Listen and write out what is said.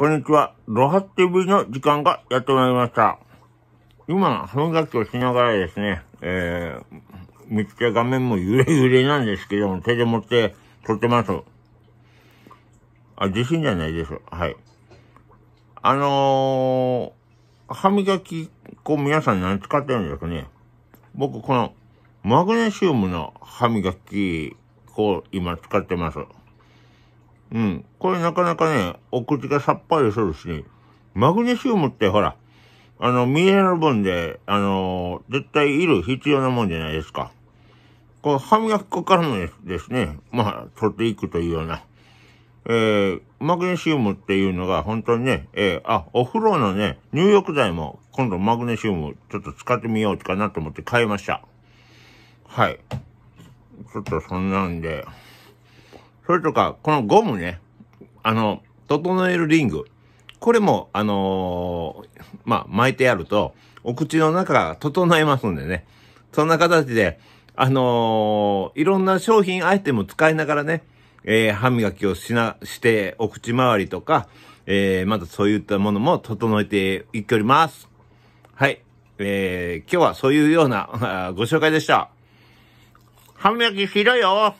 こんにちは。ロハス TV の時間がやってまいりました。今、歯磨きをしながらですね、えー、見つけ画面も揺れ揺れなんですけども、手で持って撮ってます。あ、自信じゃないです。はい。あのー、歯磨き粉皆さん何使ってるんですかね僕、このマグネシウムの歯磨き粉を今使ってます。うん。これなかなかね、お口がさっぱりするし、マグネシウムってほら、あの、ミネラル分で、あのー、絶対いる必要なもんじゃないですか。こう、歯磨き粉からもですね、まあ、取っていくというような、えー、マグネシウムっていうのが本当にね、えー、あ、お風呂のね、入浴剤も今度マグネシウムちょっと使ってみようかなと思って買いました。はい。ちょっとそんなんで、それとか、このゴムね、あの、整えるリング。これも、あのー、まあ、巻いてやると、お口の中が整えますんでね。そんな形で、あのー、いろんな商品アイテム使いながらね、えー、歯磨きをしな、して、お口周りとか、えー、またそういったものも整えていっております。はい。えー、今日はそういうようなご紹介でした。歯磨きしろよ